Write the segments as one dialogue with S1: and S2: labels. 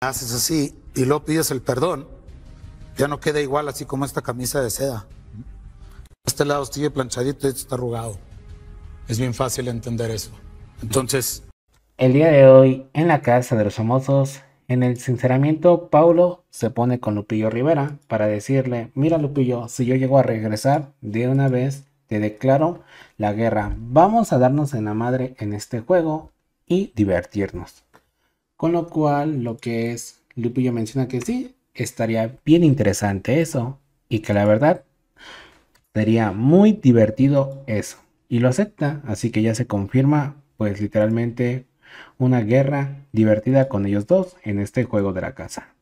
S1: haces así y lo pides el perdón, ya no queda igual así como esta camisa de seda. Este lado sigue planchadito y este está arrugado. Es bien fácil entender eso. Entonces... El día de hoy, en la casa de los famosos, en el sinceramiento, Paulo se pone con Lupillo Rivera para decirle, mira Lupillo, si yo llego a regresar de una vez, te declaro la guerra. Vamos a darnos en la madre en este juego y divertirnos. Con lo cual, lo que es, Lupillo menciona que sí, estaría bien interesante eso. Y que la verdad, sería muy divertido eso. Y lo acepta, así que ya se confirma, pues literalmente, una guerra divertida con ellos dos en este juego de la casa.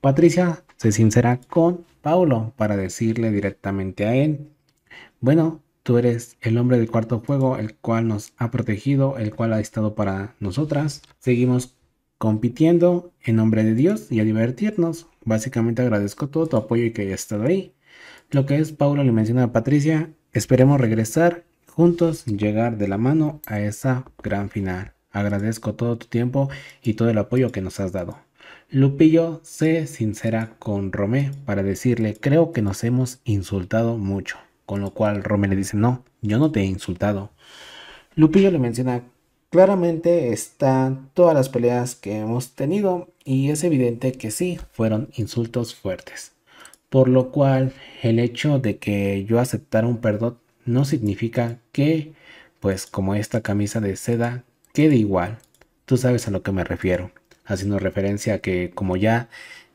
S1: Patricia se sincera con Paulo para decirle directamente a él, bueno, tú eres el hombre del cuarto fuego, el cual nos ha protegido, el cual ha estado para nosotras. Seguimos compitiendo en nombre de Dios y a divertirnos. Básicamente agradezco todo tu apoyo y que hayas estado ahí. Lo que es Paulo le menciona a Patricia, esperemos regresar juntos, llegar de la mano a esa gran final. Agradezco todo tu tiempo y todo el apoyo que nos has dado. Lupillo se sincera con Romé para decirle, creo que nos hemos insultado mucho. Con lo cual Romé le dice, no, yo no te he insultado. Lupillo le menciona Claramente están todas las peleas que hemos tenido y es evidente que sí, fueron insultos fuertes. Por lo cual, el hecho de que yo aceptara un perdón no significa que, pues como esta camisa de seda, quede igual. Tú sabes a lo que me refiero, haciendo referencia a que como ya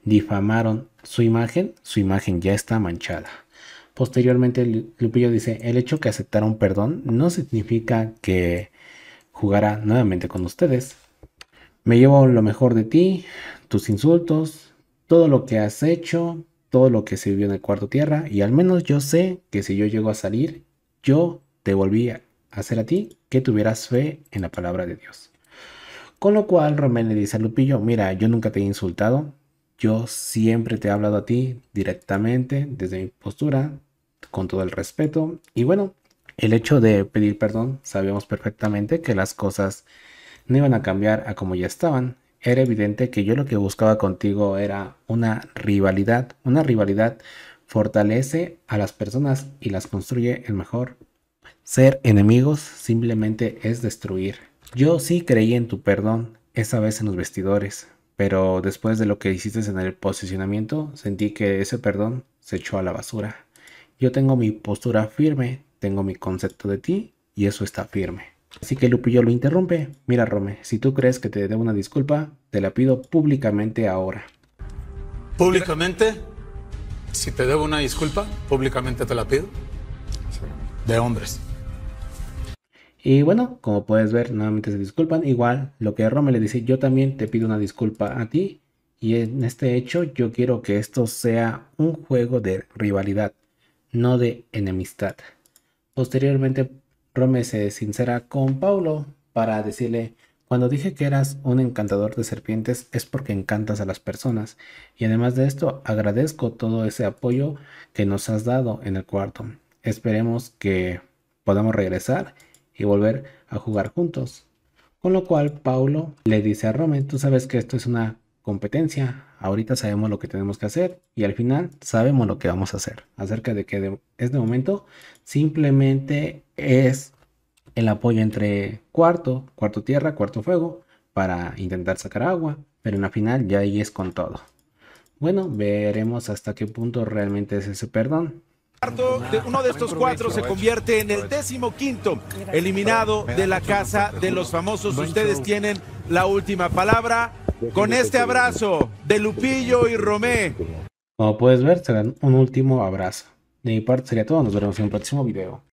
S1: difamaron su imagen, su imagen ya está manchada. Posteriormente, Lupillo dice, el hecho que un perdón no significa que jugará nuevamente con ustedes. Me llevo lo mejor de ti, tus insultos, todo lo que has hecho, todo lo que se vivió en el cuarto tierra y al menos yo sé que si yo llego a salir, yo te volví a hacer a ti que tuvieras fe en la palabra de Dios. Con lo cual romé le dice a Lupillo, mira, yo nunca te he insultado, yo siempre te he hablado a ti directamente desde mi postura, con todo el respeto y bueno, el hecho de pedir perdón, sabíamos perfectamente que las cosas no iban a cambiar a como ya estaban. Era evidente que yo lo que buscaba contigo era una rivalidad. Una rivalidad fortalece a las personas y las construye el mejor. Ser enemigos simplemente es destruir. Yo sí creí en tu perdón, esa vez en los vestidores, pero después de lo que hiciste en el posicionamiento, sentí que ese perdón se echó a la basura. Yo tengo mi postura firme, tengo mi concepto de ti y eso está firme. Así que Lupillo lo interrumpe. Mira, Rome, si tú crees que te debo una disculpa, te la pido públicamente ahora. ¿Públicamente? Si te debo una disculpa, públicamente te la pido. De hombres. Y bueno, como puedes ver, nuevamente se disculpan. Igual, lo que Rome le dice, yo también te pido una disculpa a ti. Y en este hecho, yo quiero que esto sea un juego de rivalidad, no de enemistad. Posteriormente, Rome se sincera con Paulo para decirle, cuando dije que eras un encantador de serpientes es porque encantas a las personas y además de esto agradezco todo ese apoyo que nos has dado en el cuarto. Esperemos que podamos regresar y volver a jugar juntos. Con lo cual Paulo le dice a Rome, tú sabes que esto es una competencia. Ahorita sabemos lo que tenemos que hacer y al final sabemos lo que vamos a hacer. Acerca de que de este momento simplemente es el apoyo entre cuarto, cuarto tierra, cuarto fuego para intentar sacar agua, pero en la final ya ahí es con todo. Bueno, veremos hasta qué punto realmente es ese perdón. Uno de estos cuatro se convierte en el décimo quinto, eliminado de la casa de los famosos. Ustedes tienen la última palabra. Con este abrazo de Lupillo y Romé. Como puedes ver, será un último abrazo. De mi parte sería todo. Nos veremos en un próximo video.